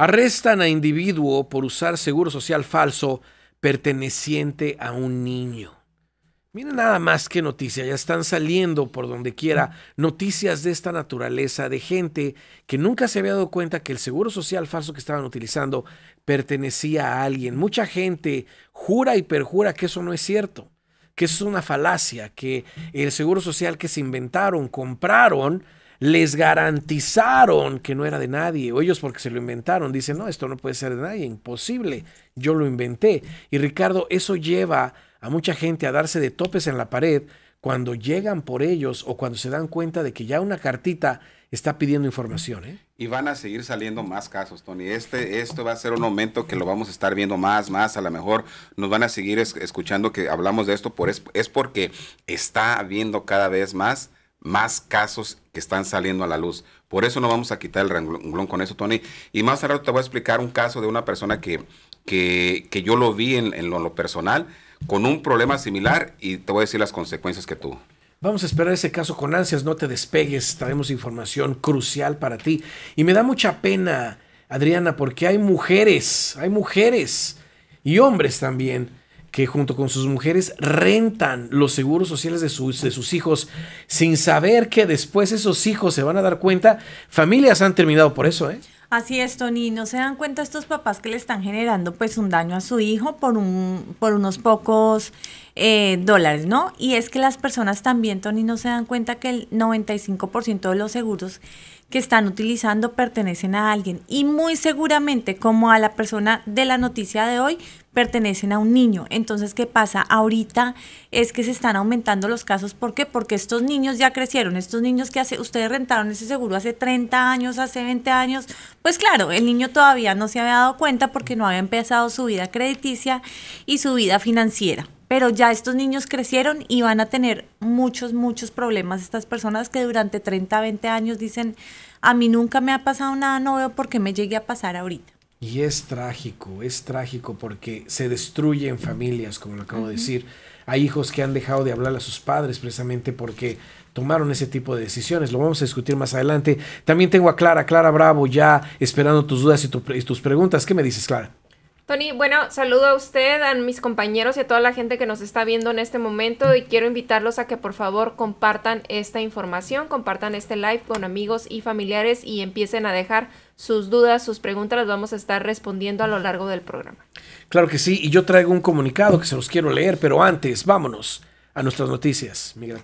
Arrestan a individuo por usar seguro social falso perteneciente a un niño. Miren nada más que noticia, ya están saliendo por donde quiera noticias de esta naturaleza de gente que nunca se había dado cuenta que el seguro social falso que estaban utilizando pertenecía a alguien. Mucha gente jura y perjura que eso no es cierto, que eso es una falacia, que el seguro social que se inventaron, compraron, les garantizaron que no era de nadie, o ellos porque se lo inventaron, dicen, no, esto no puede ser de nadie, imposible, yo lo inventé. Y Ricardo, eso lleva a mucha gente a darse de topes en la pared cuando llegan por ellos o cuando se dan cuenta de que ya una cartita está pidiendo información. ¿eh? Y van a seguir saliendo más casos, Tony. Este, esto va a ser un momento que lo vamos a estar viendo más, más. A lo mejor nos van a seguir escuchando que hablamos de esto, por, es, es porque está habiendo cada vez más más casos que están saliendo a la luz. Por eso no vamos a quitar el renglón con eso, Tony. Y más tarde te voy a explicar un caso de una persona que, que, yo lo vi en, lo, en, lo, personal con un problema similar y te voy a decir las consecuencias que tuvo. Vamos a esperar ese caso con ansias, no te despegues, traemos información crucial para ti. Y me da mucha pena, Adriana, porque hay mujeres, hay mujeres y hombres también que junto con sus mujeres rentan los seguros sociales de sus, de sus hijos sin saber que después esos hijos se van a dar cuenta. Familias han terminado por eso, ¿eh? Así es, Tony. ¿No se dan cuenta estos papás que le están generando pues un daño a su hijo por, un, por unos pocos eh, dólares, ¿no? Y es que las personas también, Tony, no se dan cuenta que el 95% de los seguros que están utilizando pertenecen a alguien y muy seguramente como a la persona de la noticia de hoy pertenecen a un niño. Entonces, ¿qué pasa? Ahorita es que se están aumentando los casos. ¿Por qué? Porque estos niños ya crecieron. Estos niños que hace, ustedes rentaron ese seguro hace 30 años, hace 20 años. Pues claro, el niño todavía no se había dado cuenta porque no había empezado su vida crediticia y su vida financiera pero ya estos niños crecieron y van a tener muchos, muchos problemas. Estas personas que durante 30, 20 años dicen, a mí nunca me ha pasado nada, no veo por qué me llegue a pasar ahorita. Y es trágico, es trágico porque se destruyen familias, como lo acabo de decir. Hay hijos que han dejado de hablar a sus padres precisamente porque tomaron ese tipo de decisiones. Lo vamos a discutir más adelante. También tengo a Clara, Clara Bravo, ya esperando tus dudas y tus preguntas. ¿Qué me dices, Clara? Tony, bueno, saludo a usted, a mis compañeros y a toda la gente que nos está viendo en este momento y quiero invitarlos a que por favor compartan esta información, compartan este live con amigos y familiares y empiecen a dejar sus dudas, sus preguntas, las vamos a estar respondiendo a lo largo del programa. Claro que sí, y yo traigo un comunicado que se los quiero leer, pero antes, vámonos a nuestras noticias, Miguel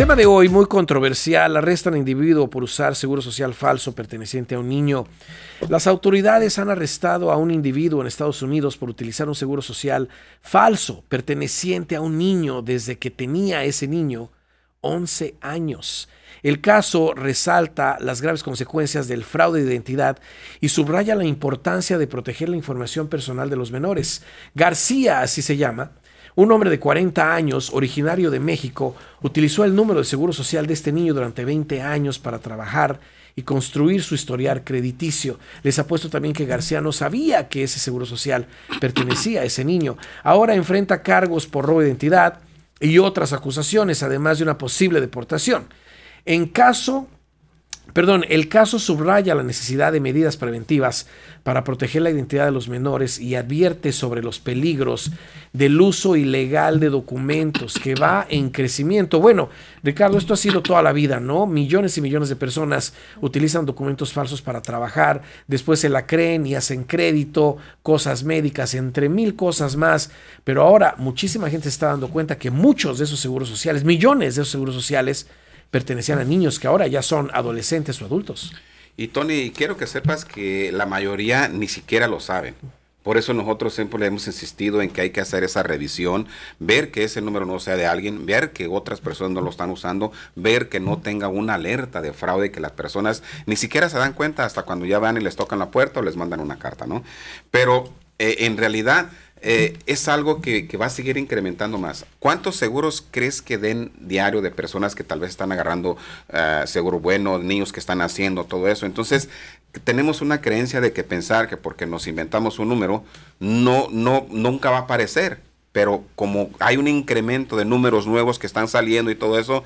Tema de hoy muy controversial. Arrestan a individuo por usar seguro social falso perteneciente a un niño. Las autoridades han arrestado a un individuo en Estados Unidos por utilizar un seguro social falso perteneciente a un niño desde que tenía ese niño 11 años. El caso resalta las graves consecuencias del fraude de identidad y subraya la importancia de proteger la información personal de los menores. García, así se llama, un hombre de 40 años, originario de México, utilizó el número de seguro social de este niño durante 20 años para trabajar y construir su historial crediticio. Les apuesto también que García no sabía que ese seguro social pertenecía a ese niño. Ahora enfrenta cargos por robo de identidad y otras acusaciones, además de una posible deportación. En caso Perdón, el caso subraya la necesidad de medidas preventivas para proteger la identidad de los menores y advierte sobre los peligros del uso ilegal de documentos que va en crecimiento. Bueno, Ricardo, esto ha sido toda la vida, ¿no? Millones y millones de personas utilizan documentos falsos para trabajar, después se la creen y hacen crédito, cosas médicas, entre mil cosas más, pero ahora muchísima gente se está dando cuenta que muchos de esos seguros sociales, millones de esos seguros sociales, pertenecían a niños que ahora ya son adolescentes o adultos. Y Tony, quiero que sepas que la mayoría ni siquiera lo saben. Por eso nosotros siempre hemos insistido en que hay que hacer esa revisión, ver que ese número no sea de alguien, ver que otras personas no lo están usando, ver que no tenga una alerta de fraude que las personas ni siquiera se dan cuenta hasta cuando ya van y les tocan la puerta o les mandan una carta, ¿no? Pero eh, en realidad eh, es algo que, va a seguir incrementando más. ¿Cuántos seguros crees que den diario de personas que tal vez están agarrando eh, seguro bueno, niños que están haciendo todo eso? Entonces, tenemos una creencia de que pensar que porque nos inventamos un número, no, no, nunca va a aparecer. Pero como hay un incremento de números nuevos que están saliendo y todo eso,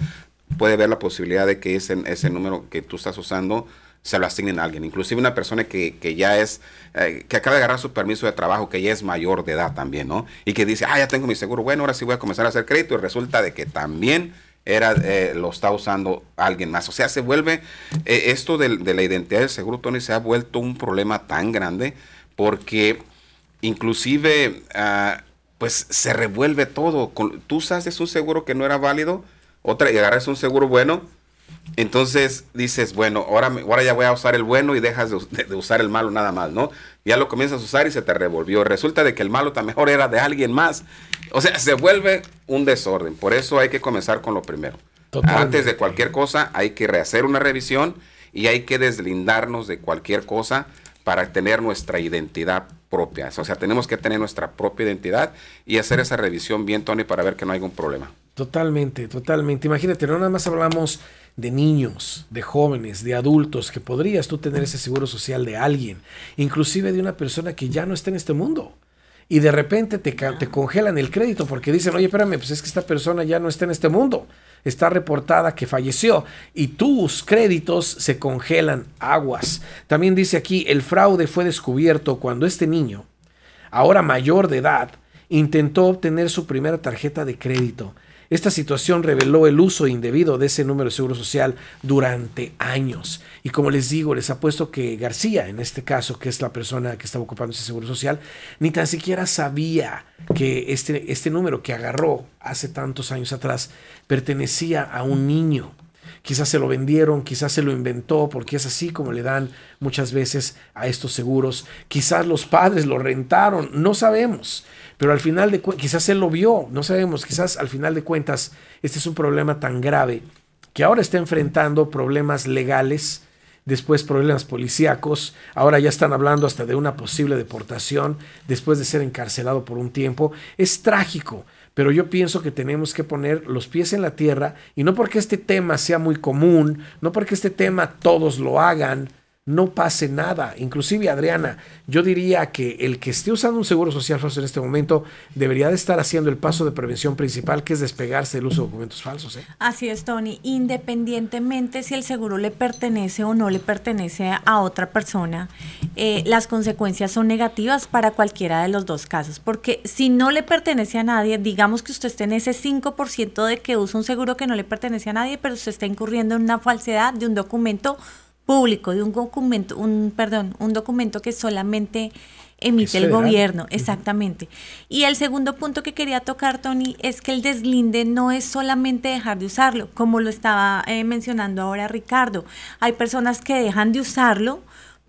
puede ver la posibilidad de que ese, ese número que tú estás usando se lo asignen a alguien, inclusive una persona que, que ya es, eh, que acaba de agarrar su permiso de trabajo, que ya es mayor de edad también, ¿no? Y que dice, ah, ya tengo mi seguro, bueno, ahora sí voy a comenzar a hacer crédito y resulta de que también era, eh, lo está usando alguien más. O sea, se vuelve, eh, esto de, la identidad del seguro, Tony, se ha vuelto un problema tan grande porque inclusive, ah, pues se revuelve todo. Tú usas un seguro que no era válido, otra, y agarras un seguro bueno entonces dices, bueno, ahora, ahora ya voy a usar el bueno y dejas de, usar el malo nada más, ¿no? Ya lo comienzas a usar y se te revolvió. Resulta de que el malo también mejor era de alguien más. O sea, se vuelve un desorden. Por eso hay que comenzar con lo primero. Antes de cualquier cosa hay que rehacer una revisión y hay que deslindarnos de cualquier cosa para tener nuestra identidad propia. O sea, tenemos que tener nuestra propia identidad y hacer esa revisión bien, Tony, para ver que no hay ningún problema. Totalmente, totalmente. Imagínate, no nada más hablamos de niños, de jóvenes, de adultos, que podrías tú tener ese seguro social de alguien, inclusive de una persona que ya no está en este mundo y de repente te, te, ah. congelan el crédito porque dicen, oye, espérame, pues es que esta persona ya no está en este mundo, está reportada que falleció y tus créditos se congelan aguas. También dice aquí, el fraude fue descubierto cuando este niño, ahora mayor de edad, intentó obtener su primera tarjeta de crédito esta situación reveló el uso indebido de ese número de seguro social durante años. Y como les digo, les apuesto que García, en este caso, que es la persona que estaba ocupando ese seguro social, ni tan siquiera sabía que este, este número que agarró hace tantos años atrás pertenecía a un niño. Quizás se lo vendieron, quizás se lo inventó, porque es así como le dan muchas veces a estos seguros. Quizás los padres lo rentaron, no sabemos. Pero al final de quizás él lo vio, no sabemos, quizás al final de cuentas este es un problema tan grave que ahora está enfrentando problemas legales, después problemas policíacos, ahora ya están hablando hasta de una posible deportación después de ser encarcelado por un tiempo. Es trágico, pero yo pienso que tenemos que poner los pies en la tierra y no porque este tema sea muy común, no porque este tema todos lo hagan, no pase nada. Inclusive, Adriana, yo diría que el que esté usando un seguro social falso en este momento debería de estar haciendo el paso de prevención principal, que es despegarse del uso de documentos falsos. ¿eh? Así es, Tony. Independientemente si el seguro le pertenece o no le pertenece a otra persona, eh, las consecuencias son negativas para cualquiera de los dos casos, porque si no le pertenece a nadie, digamos que usted esté en ese 5% de que usa un seguro que no le pertenece a nadie, pero usted está incurriendo en una falsedad de un documento público, de un documento, un, perdón, un documento que solamente emite el gobierno, exactamente. Y el segundo punto que quería tocar, Tony, es que el deslinde no es solamente dejar de usarlo, como lo estaba eh, mencionando ahora Ricardo. Hay personas que dejan de usarlo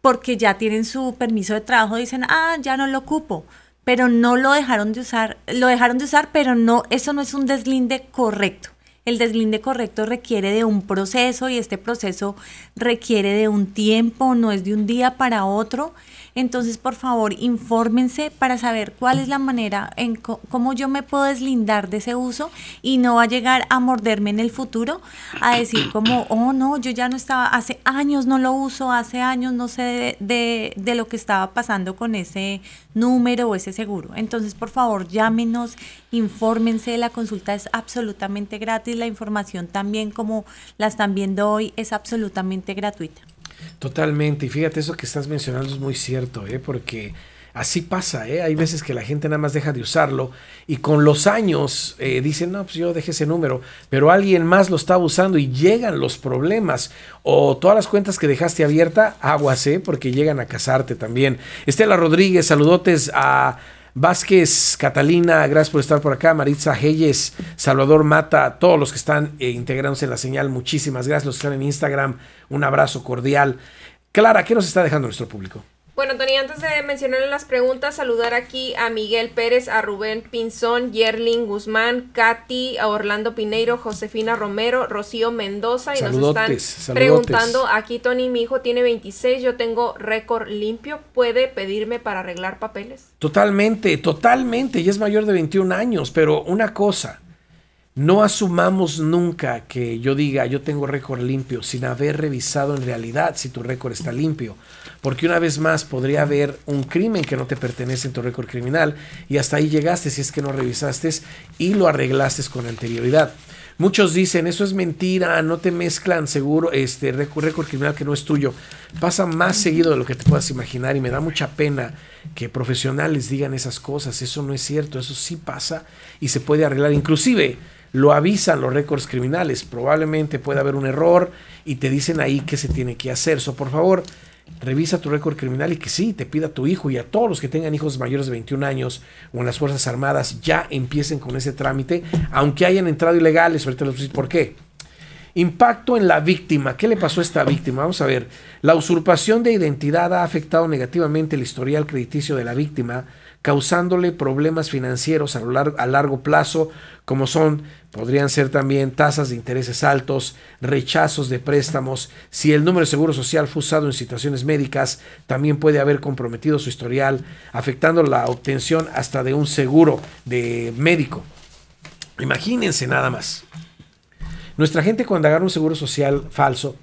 porque ya tienen su permiso de trabajo dicen, ah, ya no lo ocupo pero no lo dejaron de usar, lo dejaron de usar, pero no, eso no es un deslinde correcto. El deslinde correcto requiere de un proceso y este proceso requiere de un tiempo, no es de un día para otro. Entonces, por favor, infórmense para saber cuál es la manera en cómo yo me puedo deslindar de ese uso y no va a llegar a morderme en el futuro a decir como, oh no, yo ya no estaba, hace años no lo uso, hace años no sé de, de lo que estaba pasando con ese número o ese seguro. Entonces, por favor, llámenos, infórmense, la consulta es absolutamente gratis, la información también como la están viendo hoy es absolutamente gratuita. Totalmente, y fíjate, eso que estás mencionando es muy cierto, ¿eh? porque así pasa, ¿eh? hay veces que la gente nada más deja de usarlo y con los años eh, dicen, no, pues yo dejé ese número, pero alguien más lo está usando y llegan los problemas o todas las cuentas que dejaste abierta, aguas, ¿eh? porque llegan a casarte también. Estela Rodríguez, saludotes a... Vázquez, Catalina, gracias por estar por acá. Maritza Geyes, Salvador Mata, todos los que están eh, integrándose en la señal, muchísimas gracias. Los que están en Instagram, un abrazo cordial. Clara, ¿qué nos está dejando nuestro público? Bueno, Tony, antes de mencionarle las preguntas, saludar aquí a Miguel Pérez, a Rubén Pinzón, Yerling Guzmán, Katy, a Orlando Pineiro, Josefina Romero, Rocío Mendoza. Y nos están preguntando aquí, Tony, mi hijo tiene 26, yo tengo récord limpio, ¿puede pedirme para arreglar papeles? Totalmente, totalmente, y es mayor de 21 años, pero una cosa, no asumamos nunca que yo diga yo tengo récord limpio sin haber revisado en realidad si tu récord está limpio, porque una vez más podría haber un crimen que no te pertenece en tu récord criminal y hasta ahí llegaste si es que no revisaste y lo arreglaste con anterioridad. Muchos dicen, eso es mentira, no te mezclan seguro, este récord criminal que no es tuyo. Pasa más seguido de lo que te puedas imaginar y me da mucha pena que profesionales digan esas cosas, eso no es cierto, eso sí pasa y se puede arreglar. Inclusive, lo avisan los récords criminales. Probablemente puede haber un error y te dicen ahí que se tiene que hacer. So, por favor, revisa tu récord criminal y que sí, te pida a tu hijo y a todos los que tengan hijos mayores de 21 años o en las Fuerzas Armadas ya empiecen con ese trámite, aunque hayan entrado ilegales. Ahorita les por qué. Impacto en la víctima. ¿Qué le pasó a esta víctima? Vamos a ver. La usurpación de identidad ha afectado negativamente el historial crediticio de la víctima causándole problemas financieros a, largo, plazo, como son, podrían ser también tasas de intereses altos, rechazos de préstamos. Si el número de seguro social fue usado en situaciones médicas, también puede haber comprometido su historial, afectando la obtención hasta de un seguro de médico. Imagínense nada más. Nuestra gente cuando agarra un seguro social falso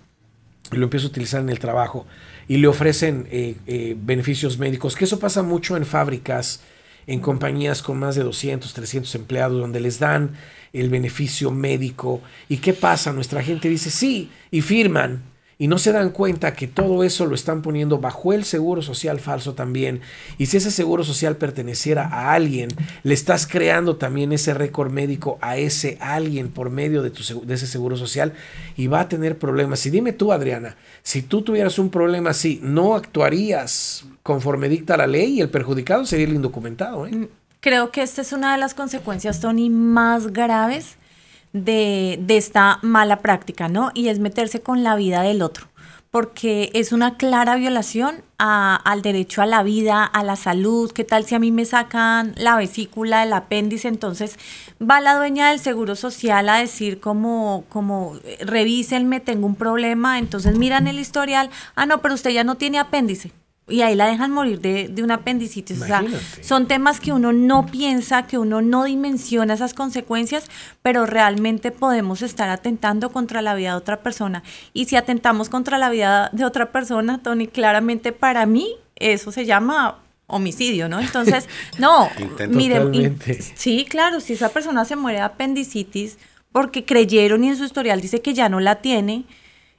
y lo empieza a utilizar en el trabajo, y le ofrecen eh, eh, beneficios médicos, que eso pasa mucho en fábricas, en compañías con más de 200, 300 empleados, donde les dan el beneficio médico. ¿Y qué pasa? Nuestra gente dice sí y firman y no se dan cuenta que todo eso lo están poniendo bajo el seguro social falso también. Y si ese seguro social perteneciera a alguien, le estás creando también ese récord médico a ese alguien por medio de, ese seguro social y va a tener problemas. Y dime tú, Adriana, si tú tuvieras un problema así, ¿no actuarías conforme dicta la ley y el perjudicado sería el indocumentado? Eh? Creo que esta es una de las consecuencias, Tony, más graves de, esta mala práctica, ¿no? Y es meterse con la vida del otro porque es una clara violación al derecho a la vida, a la salud. ¿Qué tal si a mí me sacan la vesícula, el apéndice? Entonces va la dueña del Seguro Social a decir como, como revísenme, tengo un problema. Entonces miran el historial, ah, no, pero usted ya no tiene apéndice y ahí la dejan morir de, de una apendicitis. O sea, son temas que uno no piensa, que uno no dimensiona esas consecuencias, pero realmente podemos estar atentando contra la vida de otra persona. Y si atentamos contra la vida de otra persona, Tony, claramente para mí eso se llama homicidio, ¿no? Entonces, no, miren, sí, claro, si esa persona se muere de apendicitis porque creyeron y en su historial dice que ya no la tiene,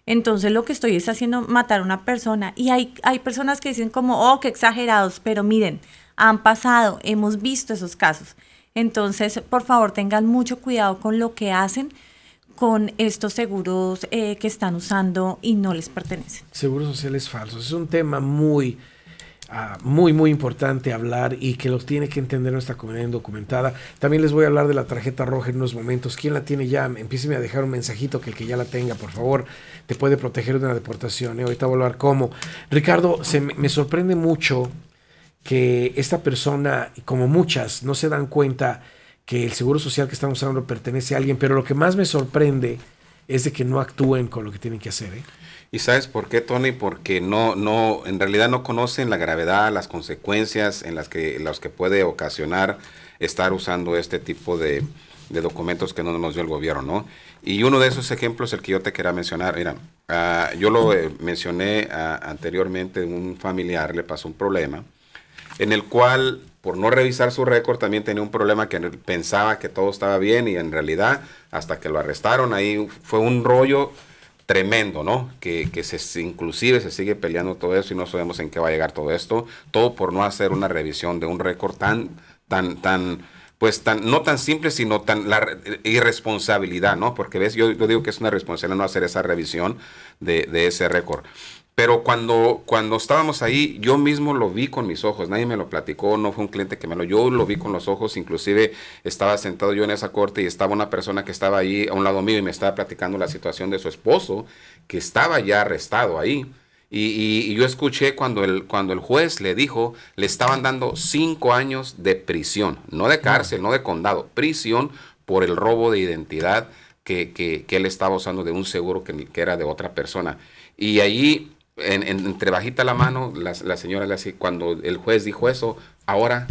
entonces lo que estoy es haciendo matar a una persona. Y hay, hay personas que dicen como, oh, qué exagerados, pero miren, han pasado, hemos visto esos casos. Entonces, por favor, tengan mucho cuidado con lo que hacen con estos seguros eh, que están usando y no les pertenecen. Seguros sociales falsos. Es un tema muy Ah, muy, muy importante hablar y que los tiene que entender nuestra comunidad indocumentada. También les voy a hablar de la tarjeta roja en unos momentos. ¿Quién la tiene ya? Empieceme a dejar un mensajito que el que ya la tenga, por favor, te puede proteger de una deportación. ¿eh? Ahorita voy a hablar cómo. Ricardo, se me, sorprende mucho que esta persona, como muchas, no se dan cuenta que el seguro social que estamos usando pertenece a alguien, pero lo que más me sorprende es de que no actúen con lo que tienen que hacer. ¿eh? ¿Y sabes por qué, Tony? Porque no, no, en realidad no conocen la gravedad, las consecuencias en las que, que puede ocasionar estar usando este tipo de, documentos que no nos dio el gobierno, ¿no? Y uno de esos ejemplos, el que yo te quería mencionar, mira, ah, yo lo eh, mencioné ah, anteriormente, un familiar le pasó un problema en el cual, por no revisar su récord, también tenía un problema que pensaba que todo estaba bien y en realidad, hasta que lo arrestaron, ahí fue un rollo tremendo, ¿no? Que, que, se, inclusive se sigue peleando todo eso y no sabemos en qué va a llegar todo esto, todo por no hacer una revisión de un récord tan, tan, tan, pues tan, no tan simple, sino tan la irresponsabilidad, ¿no? Porque ves, yo, digo que es una responsabilidad no hacer esa revisión de, de ese récord. Pero cuando, cuando estábamos ahí, yo mismo lo vi con mis ojos, nadie me lo platicó, no fue un cliente que me lo, yo lo vi con los ojos, inclusive estaba sentado yo en esa corte y estaba una persona que estaba ahí a un lado mío y me estaba platicando la situación de su esposo, que estaba ya arrestado ahí. Y, yo escuché cuando el, cuando el juez le dijo, le estaban dando cinco años de prisión, no de cárcel, no de condado, prisión por el robo de identidad que, él estaba usando de un seguro que, que era de otra persona. Y allí en, entre bajita la mano, la, la señora le hace, cuando el juez dijo eso, ahora,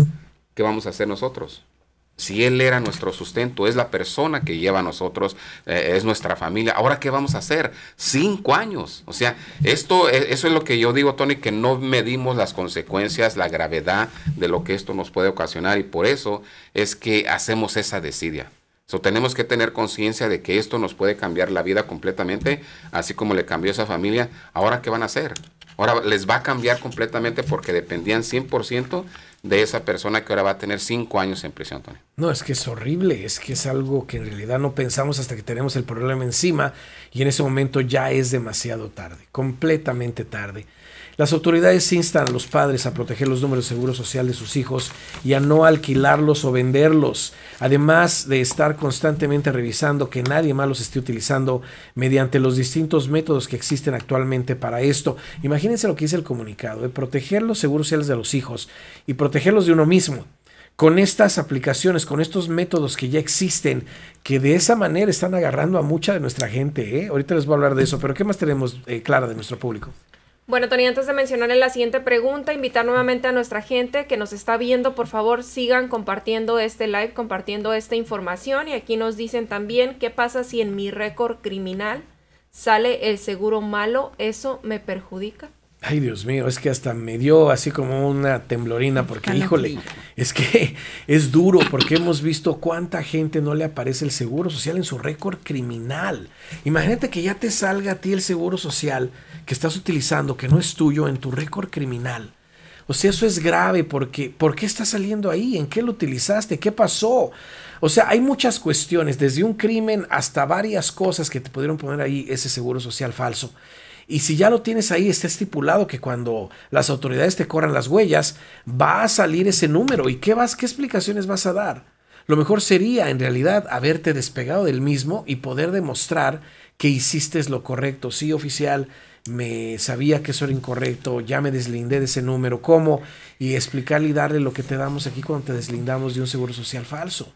¿qué vamos a hacer nosotros? Si Él era nuestro sustento, es la persona que lleva a nosotros, eh, es nuestra familia. Ahora, ¿qué vamos a hacer? Cinco años. O sea, esto, e, eso es lo que yo digo, Tony, que no medimos las consecuencias, la gravedad de lo que esto nos puede ocasionar. Y por eso es que hacemos esa desidia tenemos que tener conciencia de que esto nos puede cambiar la vida completamente, así como le cambió esa familia. Ahora, ¿qué van a hacer? Ahora les va a cambiar completamente porque dependían 100% de esa persona que ahora va a tener 5 años en prisión, Tony. No, es que es horrible, es que es algo que en realidad no pensamos hasta que tenemos el problema encima y en ese momento ya es demasiado tarde, completamente tarde. Las autoridades instan a los padres a proteger los números de seguro social de sus hijos y a no alquilarlos o venderlos, además de estar constantemente revisando que nadie más los esté utilizando mediante los distintos métodos que existen actualmente para esto. Imagínense lo que dice el comunicado, de ¿eh? proteger los seguros sociales de los hijos y protegerlos de uno mismo con estas aplicaciones, con estos métodos que ya existen, que de esa manera están agarrando a mucha de nuestra gente. ¿eh? Ahorita les voy a hablar de eso, pero ¿qué más tenemos, eh, Clara, de nuestro público? Bueno, Tony, antes de mencionarle la siguiente pregunta, invitar nuevamente a nuestra gente que nos está viendo, por favor, sigan compartiendo este live, compartiendo esta información. Y aquí nos dicen también qué pasa si en mi récord criminal sale el seguro malo, eso me perjudica. Ay, Dios mío, es que hasta me dio así como una temblorina, porque híjole, es que es duro, porque hemos visto cuánta gente no le aparece el seguro social en su récord criminal. Imagínate que ya te salga a ti el seguro social que estás utilizando, que no es tuyo, en tu récord criminal. O sea, eso es grave porque ¿por qué está saliendo ahí? ¿En qué lo utilizaste? ¿Qué pasó? O sea, hay muchas cuestiones, desde un crimen hasta varias cosas que te pudieron poner ahí ese seguro social falso. Y si ya lo tienes ahí, está estipulado que cuando las autoridades te corran las huellas, va a salir ese número. ¿Y qué vas, qué explicaciones vas a dar? Lo mejor sería, en realidad, haberte despegado del mismo y poder demostrar que hiciste lo correcto. Sí, oficial, me sabía que eso era incorrecto, ya me deslindé de ese número, ¿cómo? Y explicarle y darle lo que te damos aquí cuando te deslindamos de un seguro social falso.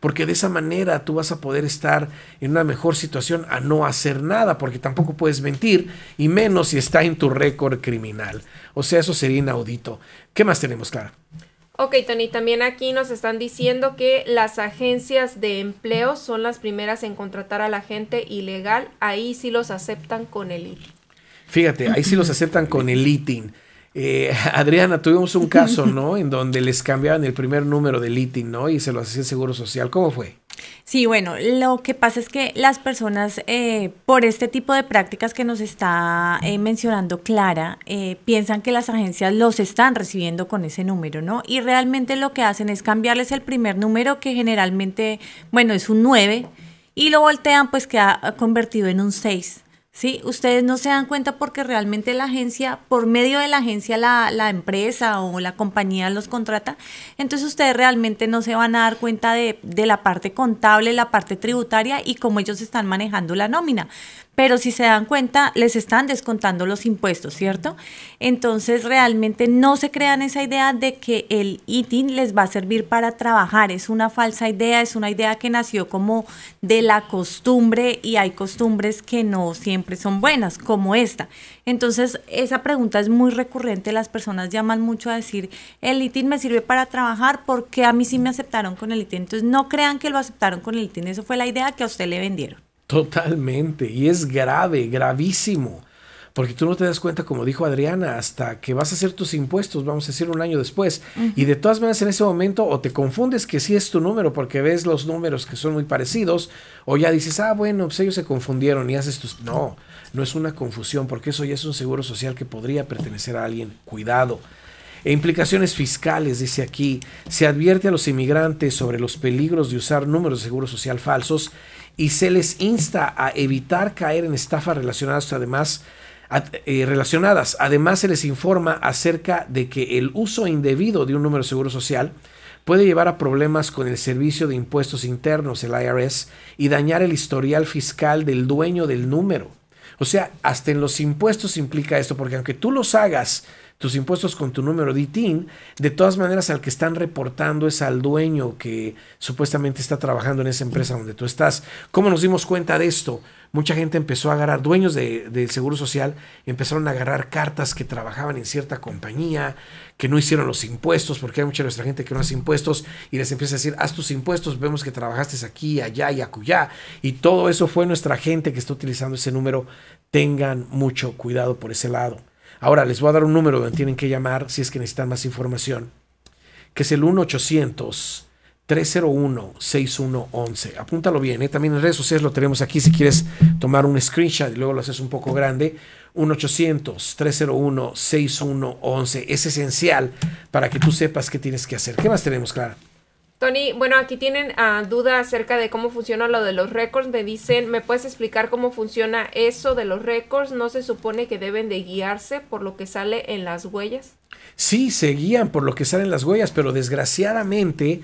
Porque de esa manera tú vas a poder estar en una mejor situación a no hacer nada, porque tampoco puedes mentir, y menos si está en tu récord criminal. O sea, eso sería inaudito. ¿Qué más tenemos, Clara? Ok, Tony, también aquí nos están diciendo que las agencias de empleo son las primeras en contratar a la gente ilegal. Ahí sí los aceptan con el Fíjate, ahí sí los aceptan con el ITIN. Eh, Adriana, tuvimos un caso, ¿no? En donde les cambiaban el primer número del ITIN, ¿no? Y se lo hacía el Seguro Social. ¿Cómo fue? Sí, bueno, lo que pasa es que las personas, eh, por este tipo de prácticas que nos está eh, mencionando Clara, piensan que las agencias los están recibiendo con ese número, ¿no? Y realmente lo que hacen es cambiarles el primer número, que generalmente, bueno, es un 9, y lo voltean, pues queda convertido en un 6. ¿sí? Ustedes no se dan cuenta porque realmente la agencia, por medio de la agencia, la, la, empresa o la compañía los contrata, entonces ustedes realmente no se van a dar cuenta de, de la parte contable, la parte tributaria y cómo ellos están manejando la nómina pero si se dan cuenta, les están descontando los impuestos, ¿cierto? Entonces, realmente no se crean esa idea de que el ITIN les va a servir para trabajar. Es una falsa idea, es una idea que nació como de la costumbre y hay costumbres que no siempre son buenas, como esta. Entonces, esa pregunta es muy recurrente. Las personas llaman mucho a decir, el ITIN me sirve para trabajar porque a mí sí me aceptaron con el ITIN. Entonces, no crean que lo aceptaron con el ITIN. Eso fue la idea que a usted le vendieron. Totalmente, y es grave, gravísimo. Porque tú no te das cuenta, como dijo Adriana, hasta que vas a hacer tus impuestos, vamos a decir un año después. Y de todas maneras, en ese momento, o te confundes que sí es tu número porque ves los números que son muy parecidos, o ya dices, ah, bueno, pues ellos se confundieron y haces tus. No, no es una confusión, porque eso ya es un seguro social que podría pertenecer a alguien. Cuidado. E implicaciones fiscales, dice aquí, se advierte a los inmigrantes sobre los peligros de usar números de seguro social falsos y se les insta a evitar caer en estafas relacionadas además eh, relacionadas. Además se les informa acerca de que el uso indebido de un número de seguro social puede llevar a problemas con el Servicio de Impuestos Internos, el IRS, y dañar el historial fiscal del dueño del número. O sea, hasta en los impuestos implica esto, porque aunque tú los hagas tus impuestos con tu número de ITIN, de todas maneras al que están reportando es al dueño que supuestamente está trabajando en esa empresa donde tú estás. ¿Cómo nos dimos cuenta de esto? Mucha gente empezó a agarrar, dueños del de Seguro Social empezaron a agarrar cartas que trabajaban en cierta compañía, que no hicieron los impuestos, porque hay mucha de nuestra gente que no hace impuestos y les empieza a decir, haz tus impuestos, vemos que trabajaste aquí, allá y acullá. Y todo eso fue nuestra gente que está utilizando ese número. Tengan mucho cuidado por ese lado. Ahora les voy a dar un número donde tienen que llamar si es que necesitan más información, que es el 1 800 301-6111. Apúntalo bien, ¿eh? también en redes sociales lo tenemos aquí si quieres tomar un screenshot y luego lo haces un poco grande. 1-800-301-6111. Es esencial para que tú sepas qué tienes que hacer. ¿Qué más tenemos, Clara? Tony, bueno, aquí tienen ah, duda acerca de cómo funciona lo de los récords. Me dicen, ¿me puedes explicar cómo funciona eso de los récords? ¿No se supone que deben de guiarse por lo que sale en las huellas? Sí, se guían por lo que sale en las huellas, pero desgraciadamente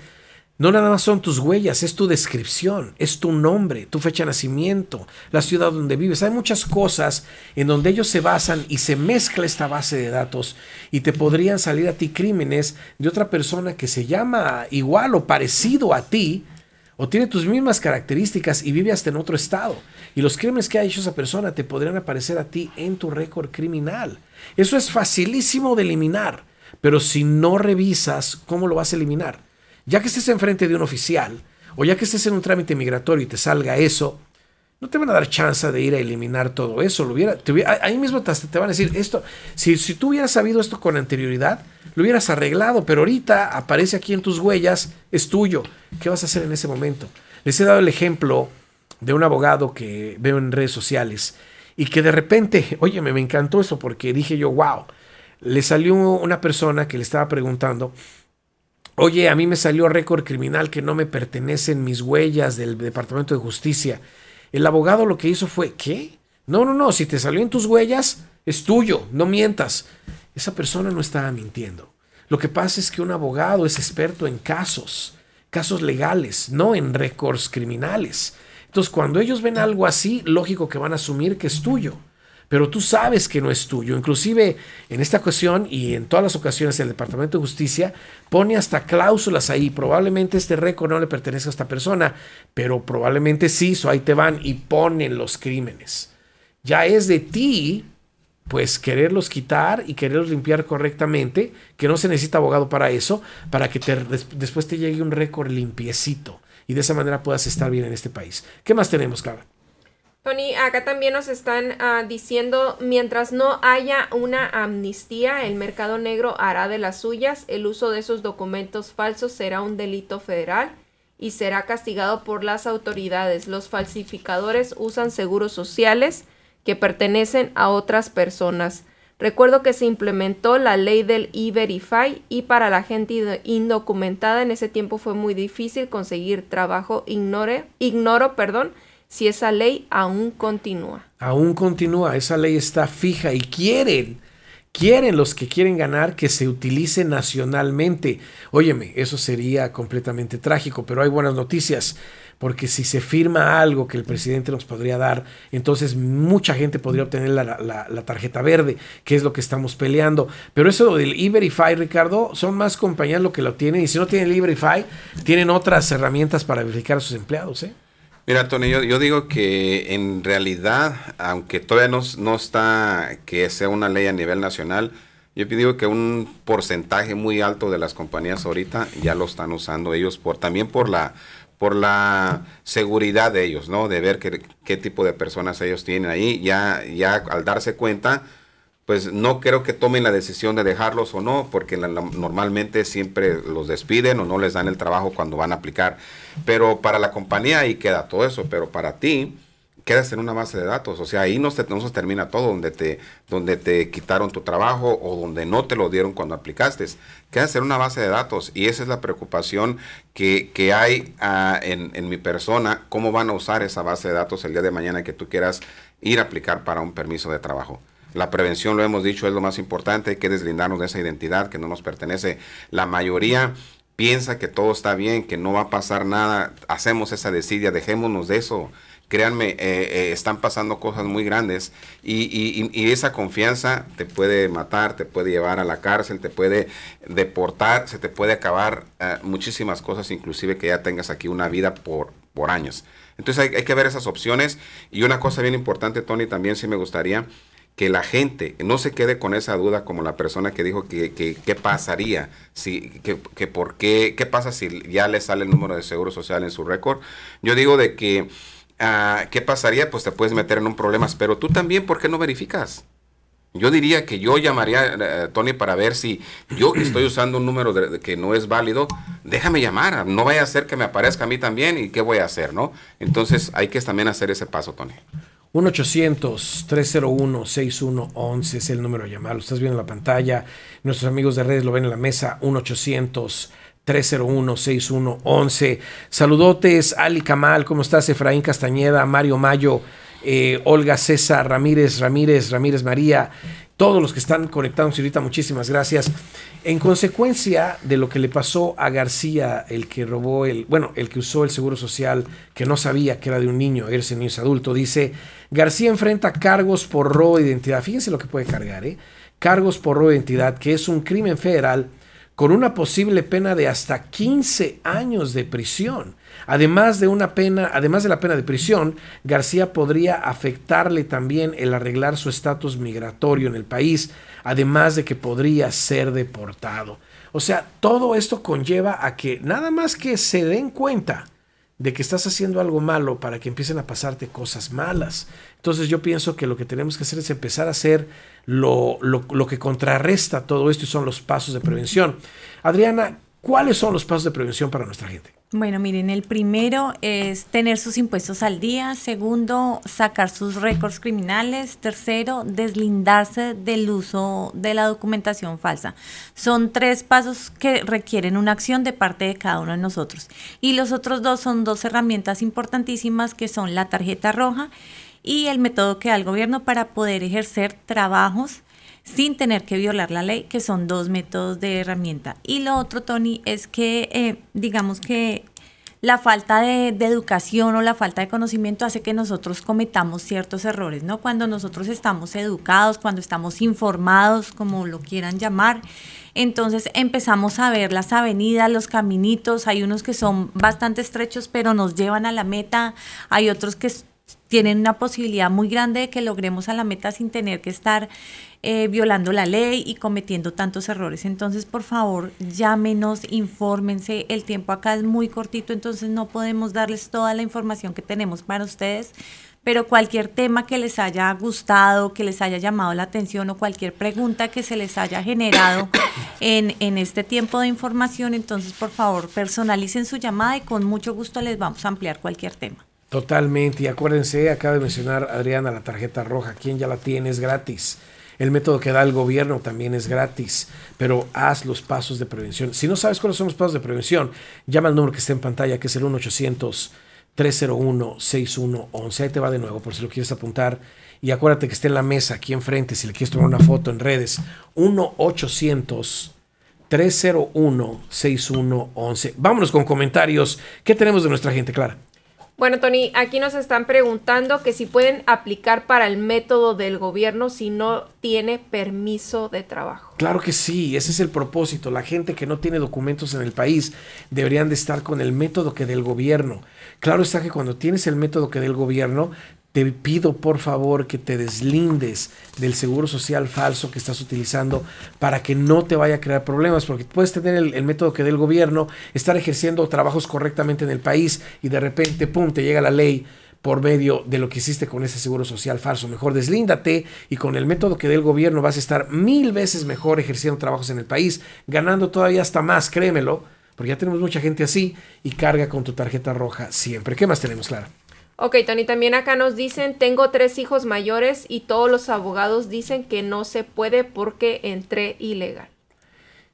no nada más son tus huellas, es tu descripción, es tu nombre, tu fecha de nacimiento, la ciudad donde vives. Hay muchas cosas en donde ellos se basan y se mezcla esta base de datos y te podrían salir a ti crímenes de otra persona que se llama igual o parecido a ti o tiene tus mismas características y vive hasta en otro estado. Y los crímenes que ha hecho esa persona te podrían aparecer a ti en tu récord criminal. Eso es facilísimo de eliminar, pero si no revisas, ¿cómo lo vas a eliminar? ya que estés enfrente de un oficial o ya que estés en un trámite migratorio y te salga eso, no te van a dar chance de ir a eliminar todo eso. Lo hubiera, ahí mismo te, van a decir esto. Si, si tú hubieras sabido esto con anterioridad, lo hubieras arreglado, pero ahorita aparece aquí en tus huellas, es tuyo. ¿Qué vas a hacer en ese momento? Les he dado el ejemplo de un abogado que veo en redes sociales y que de repente, oye, me encantó eso porque dije yo, wow, le salió una persona que le estaba preguntando Oye, a mí me salió récord criminal que no me pertenecen mis huellas del Departamento de Justicia. El abogado lo que hizo fue, ¿qué? No, no, no, si te salió en tus huellas, es tuyo, no mientas. Esa persona no estaba mintiendo. Lo que pasa es que un abogado es experto en casos, casos legales, no en récords criminales. Entonces, cuando ellos ven algo así, lógico que van a asumir que es tuyo pero tú sabes que no es tuyo. Inclusive en esta ocasión y en todas las ocasiones el Departamento de Justicia pone hasta cláusulas ahí. Probablemente este récord no le pertenece a esta persona, pero probablemente sí, so ahí te van y ponen los crímenes. Ya es de ti, pues, quererlos quitar y quererlos limpiar correctamente, que no se necesita abogado para eso, para que después te llegue un récord limpiecito y de esa manera puedas estar bien en este país. ¿Qué más tenemos, Clara? Tony, acá también nos están ah, diciendo, mientras no haya una amnistía, el mercado negro hará de las suyas, el uso de esos documentos falsos será un delito federal y será castigado por las autoridades. Los falsificadores usan seguros sociales que pertenecen a otras personas. Recuerdo que se implementó la ley del E-Verify y para la gente indocumentada en ese tiempo fue muy difícil conseguir trabajo. Ignore, ignoro, perdón, si esa ley aún continúa. Aún continúa, esa ley está fija y quieren, quieren los que quieren ganar que se utilice nacionalmente. Óyeme, eso sería completamente trágico, pero hay buenas noticias, porque si se firma algo que el presidente nos podría dar, entonces mucha gente podría obtener la, tarjeta verde, que es lo que estamos peleando. Pero eso del Iberify, Ricardo, son más compañías lo que lo tienen, y si no tienen el Iberify, tienen otras herramientas para verificar a sus empleados, ¿eh? Mira, Tony, yo, digo que en realidad, aunque todavía no, está que sea una ley a nivel nacional, yo digo que un porcentaje muy alto de las compañías ahorita ya lo están usando ellos por también por la por la seguridad de ellos, ¿no? De ver qué, tipo de personas ellos tienen ahí. Ya, ya al darse cuenta, pues no creo que tomen la decisión de dejarlos o no, porque normalmente siempre los despiden o no les dan el trabajo cuando van a aplicar. Pero para la compañía ahí queda todo eso, pero para ti quedas en una base de datos, o sea, ahí no se, termina todo, donde te, donde te quitaron tu trabajo o donde no te lo dieron cuando aplicaste, quedas en una base de datos y esa es la preocupación que, que hay ah, en, en mi persona, cómo van a usar esa base de datos el día de mañana que tú quieras ir a aplicar para un permiso de trabajo. La prevención, lo hemos dicho, es lo más importante, hay que deslindarnos de esa identidad que no nos pertenece. La mayoría piensa que todo está bien, que no va a pasar nada, hacemos esa desidia, dejémonos de eso. Créanme, eh, eh, están pasando cosas muy grandes y, esa confianza te puede matar, te puede llevar a la cárcel, te puede deportar, se te puede acabar eh, muchísimas cosas, inclusive que ya tengas aquí una vida por, por años. Entonces hay, hay que ver esas opciones y una cosa bien importante, Tony, también sí me gustaría que la gente no se quede con esa duda como la persona que dijo que, qué pasaría, si, que, por qué, qué pasa si ya le sale el número de seguro social en su récord. Yo digo de que, ah, ¿qué pasaría? Pues te puedes meter en un problema, pero tú también, ¿por qué no verificas? Yo diría que yo llamaría a eh, Tony para ver si yo estoy usando un número que no es válido. Déjame llamar, no vaya a ser que me aparezca a mí también y qué voy a hacer, ¿no? Entonces hay que también hacer ese paso, Tony. 1-800-301-6111 es el número de llamar. Lo estás viendo en la pantalla. Nuestros amigos de redes lo ven en la mesa. 1-800-301-6111. Saludotes, Ali Kamal. ¿Cómo estás? Efraín Castañeda, Mario Mayo, eh, Olga César Ramírez, Ramírez, Ramírez María. Todos los que están conectados ahorita, muchísimas gracias. En consecuencia de lo que le pasó a García, el que robó el, bueno, el que usó el seguro social, que no sabía que era de un niño, niño, es adulto, dice García enfrenta cargos por robo de identidad. Fíjense lo que puede cargar, ¿eh? Cargos por robo de identidad, que es un crimen federal con una posible pena de hasta 15 años de prisión. Además de una pena, además de la pena de prisión, García podría afectarle también el arreglar su estatus migratorio en el país, además de que podría ser deportado. O sea, todo esto conlleva a que nada más que se den cuenta de que estás haciendo algo malo para que empiecen a pasarte cosas malas. Entonces yo pienso que lo que tenemos que hacer es empezar a hacer lo, lo que contrarresta todo esto y son los pasos de prevención. Adriana, ¿cuáles son los pasos de prevención para nuestra gente? Bueno, miren, el primero es tener sus impuestos al día, segundo, sacar sus récords criminales, tercero, deslindarse del uso de la documentación falsa. Son tres pasos que requieren una acción de parte de cada uno de nosotros. Y los otros dos son dos herramientas importantísimas que son la tarjeta roja y el método que da el gobierno para poder ejercer trabajos sin tener que violar la ley, que son dos métodos de herramienta. Y lo otro, Tony, es que eh, digamos que la falta de, de, educación o la falta de conocimiento hace que nosotros cometamos ciertos errores, ¿no? Cuando nosotros estamos educados, cuando estamos informados, como lo quieran llamar, entonces empezamos a ver las avenidas, los caminitos, hay unos que son bastante estrechos pero nos llevan a la meta, hay otros que tienen una posibilidad muy grande de que logremos a la meta sin tener que estar eh, violando la ley y cometiendo tantos errores. Entonces, por favor, llámenos, infórmense. El tiempo acá es muy cortito, entonces no podemos darles toda la información que tenemos para ustedes. Pero cualquier tema que les haya gustado, que les haya llamado la atención o cualquier pregunta que se les haya generado en, en este tiempo de información, entonces por favor personalicen su llamada y con mucho gusto les vamos a ampliar cualquier tema. Totalmente, y acuérdense, acaba de mencionar Adriana la tarjeta roja, quien ya la tiene es gratis. El método que da el gobierno también es gratis, pero haz los pasos de prevención. Si no sabes cuáles son los pasos de prevención, llama al número que está en pantalla, que es el 1-800-301-6111. Ahí te va de nuevo por si lo quieres apuntar. Y acuérdate que está en la mesa aquí enfrente, si le quieres tomar una foto en redes. 1-800. 301-6111. Vámonos con comentarios. ¿Qué tenemos de nuestra gente, Clara? Bueno, Tony, aquí nos están preguntando que si pueden aplicar para el método del gobierno si no tiene permiso de trabajo. Claro que sí, ese es el propósito. La gente que no tiene documentos en el país deberían de estar con el método que del gobierno. Claro está que cuando tienes el método que del gobierno, te pido por favor que te deslindes del seguro social falso que estás utilizando para que no te vaya a crear problemas, porque puedes tener el, método que dé el gobierno, estar ejerciendo trabajos correctamente en el país y de repente, ¡pum!, te llega la ley por medio de lo que hiciste con ese seguro social falso. Mejor deslíndate y con el método que dé el gobierno vas a estar mil veces mejor ejerciendo trabajos en el país, ganando todavía hasta más, créemelo, porque ya tenemos mucha gente así y carga con tu tarjeta roja siempre. ¿Qué más tenemos, Clara? Ok, Tony, también acá nos dicen, tengo tres hijos mayores y todos los abogados dicen que no se puede porque entré ilegal.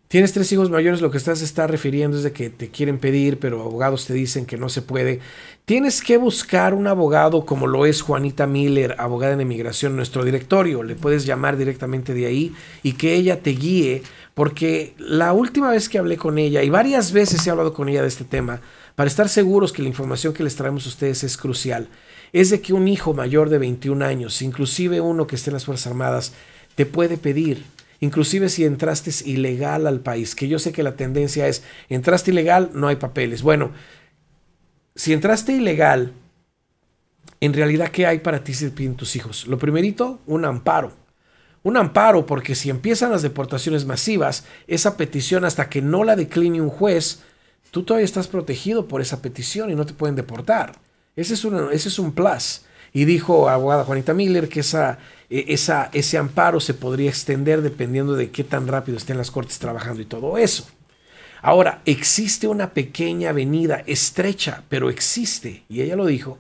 Tienes tres hijos mayores, lo que estás está refiriendo es de que te quieren pedir, pero abogados te dicen que no se puede. Tienes que buscar un abogado como lo es Juanita Miller, abogada en emigración. nuestro directorio. Le puedes llamar directamente de ahí y que ella te guíe, porque la última vez que hablé con ella, y varias veces he hablado con ella de este tema, para estar seguros que la información que les traemos a ustedes es crucial, es de que un hijo mayor de 21 años, inclusive uno que esté en las Fuerzas Armadas, te puede pedir, inclusive si entraste ilegal al país, que yo sé que la tendencia es, entraste ilegal, no hay papeles. Bueno, si entraste ilegal, en realidad, ¿qué hay para ti si piden tus hijos? Lo primerito, un amparo. Un amparo porque si empiezan las deportaciones masivas, esa petición hasta que no la decline un juez, tú todavía estás protegido por esa petición y no te pueden deportar. Ese es, un, ese es un plus. Y dijo abogada Juanita Miller que esa, e, esa, ese amparo se podría extender dependiendo de qué tan rápido estén las cortes trabajando y todo eso. Ahora, existe una pequeña avenida estrecha, pero existe, y ella lo dijo,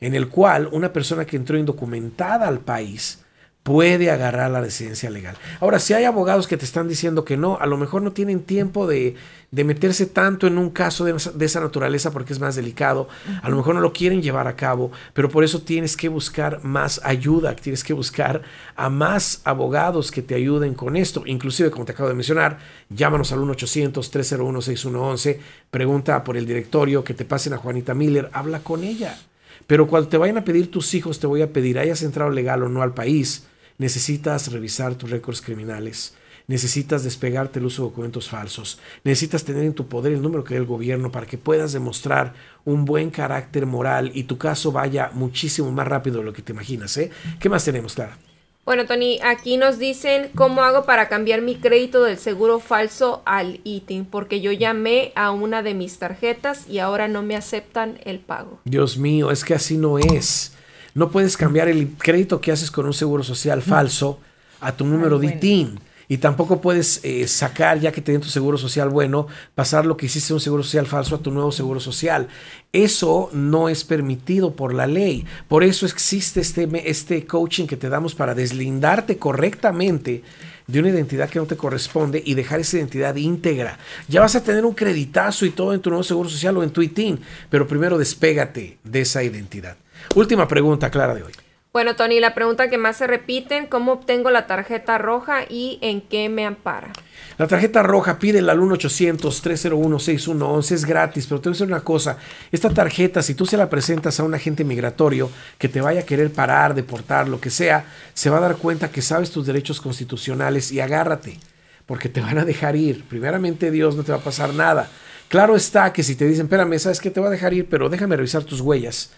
en el cual una persona que entró indocumentada al país puede agarrar la residencia legal. Ahora, si hay abogados que te están diciendo que no, a lo mejor no tienen tiempo de, meterse tanto en un caso de, de, esa naturaleza porque es más delicado, a lo mejor no lo quieren llevar a cabo, pero por eso tienes que buscar más ayuda, tienes que buscar a más abogados que te ayuden con esto. Inclusive, como te acabo de mencionar, llámanos al 1-800-301-6111, pregunta por el directorio, que te pasen a Juanita Miller, habla con ella. Pero cuando te vayan a pedir tus hijos, te voy a pedir, hayas entrado legal o no al país, necesitas revisar tus récords criminales, necesitas despegarte el uso de documentos falsos, necesitas tener en tu poder el número que el gobierno para que puedas demostrar un buen carácter moral y tu caso vaya muchísimo más rápido de lo que te imaginas. ¿eh? ¿Qué más tenemos, Clara? Bueno, Tony, aquí nos dicen cómo hago para cambiar mi crédito del seguro falso al ITIN, porque yo llamé a una de mis tarjetas y ahora no me aceptan el pago. Dios mío, es que así no es. No puedes cambiar el crédito que haces con un seguro social falso a tu número ah, de ITIN. Y tampoco puedes eh, sacar, ya que te tu seguro social bueno, pasar lo que hiciste un seguro social falso a tu nuevo seguro social. Eso no es permitido por la ley. Por eso existe este, este coaching que te damos para deslindarte correctamente de una identidad que no te corresponde y dejar esa identidad íntegra. Ya vas a tener un creditazo y todo en tu nuevo seguro social o en tu ITIN, pero primero despégate de esa identidad. Última pregunta, Clara, de hoy. Bueno, Tony, la pregunta que más se repiten, ¿cómo obtengo la tarjeta roja y en qué me ampara? La tarjeta roja pide al 1-800-301-6111, es gratis, pero te voy a decir una cosa, esta tarjeta, si tú se la presentas a un agente migratorio que te vaya a querer parar, deportar, lo que sea, se va a dar cuenta que sabes tus derechos constitucionales y agárrate, porque te van a dejar ir. Primeramente Dios no te va a pasar nada. Claro está que si te dicen, espérame, sabes que te va a dejar ir, pero déjame revisar tus huellas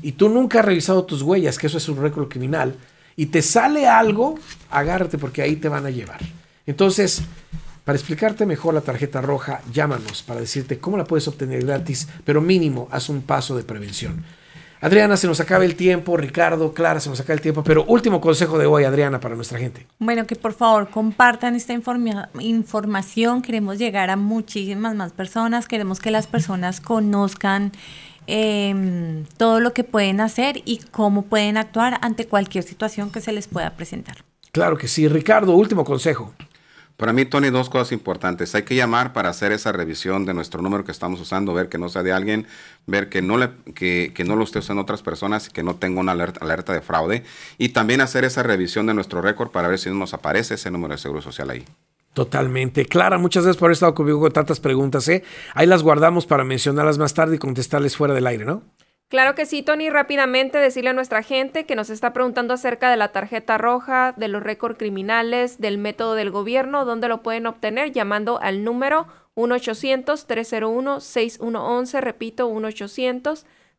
y tú nunca has revisado tus huellas, que eso es un récord criminal, y te sale algo, agárrate porque ahí te van a llevar. Entonces, para explicarte mejor la tarjeta roja, llámanos para decirte cómo la puedes obtener gratis, pero mínimo haz un paso de prevención. Adriana, se nos acaba el tiempo, Ricardo, Clara, se nos acaba el tiempo, pero último consejo de hoy, Adriana, para nuestra gente. Bueno, que por favor compartan esta información, queremos llegar a muchísimas más personas, queremos que las personas conozcan Em, todo lo que pueden hacer y cómo pueden actuar ante cualquier situación que se les pueda presentar. Claro que sí. Ricardo, último consejo. Para mí, Tony, dos cosas importantes. Hay que llamar para hacer esa revisión de nuestro número que estamos usando, ver que no sea de alguien, ver que no, lo esté usando otras personas y que no tenga una alerta, alerta, de fraude. Y también hacer esa revisión de nuestro récord para ver si nos aparece ese número de seguro social ahí. Totalmente. Clara, muchas gracias por haber estado conmigo con tantas preguntas. ¿eh? Ahí las guardamos para mencionarlas más tarde y contestarles fuera del aire, ¿no? Claro que sí, Tony. Rápidamente decirle a nuestra gente que nos está preguntando acerca de la tarjeta roja, de los récords criminales, del método del gobierno, dónde lo pueden obtener llamando al número 1-800-301-6111. Repito,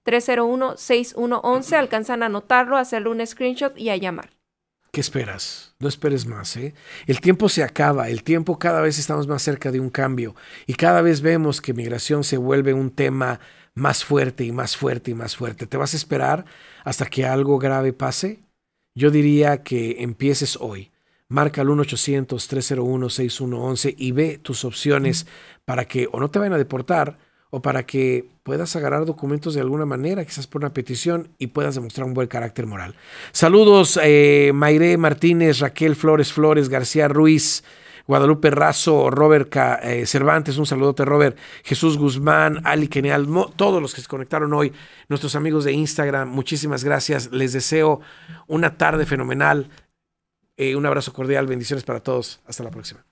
1-800-301-6111. Alcanzan a anotarlo, hacerle un screenshot y a llamar. ¿Qué esperas? No esperes más. ¿eh? El tiempo se acaba, el tiempo cada vez estamos más cerca de un cambio y cada vez vemos que migración se vuelve un tema más fuerte y más fuerte y más fuerte. ¿Te vas a esperar hasta que algo grave pase? Yo diría que empieces hoy. Marca al 1-800-301-6111 y ve tus opciones para que o no te vayan a deportar, o para que puedas agarrar documentos de alguna manera, quizás por una petición, y puedas demostrar un buen carácter moral. Saludos, eh, Mayre Martínez, Raquel Flores Flores, García Ruiz, Guadalupe Razo, Robert eh, Cervantes, un saludote Robert, Jesús Guzmán, Ali Kenial, todos los que se conectaron hoy, nuestros amigos de Instagram, muchísimas gracias, les deseo una tarde fenomenal, eh, un abrazo cordial, bendiciones para todos, hasta la próxima.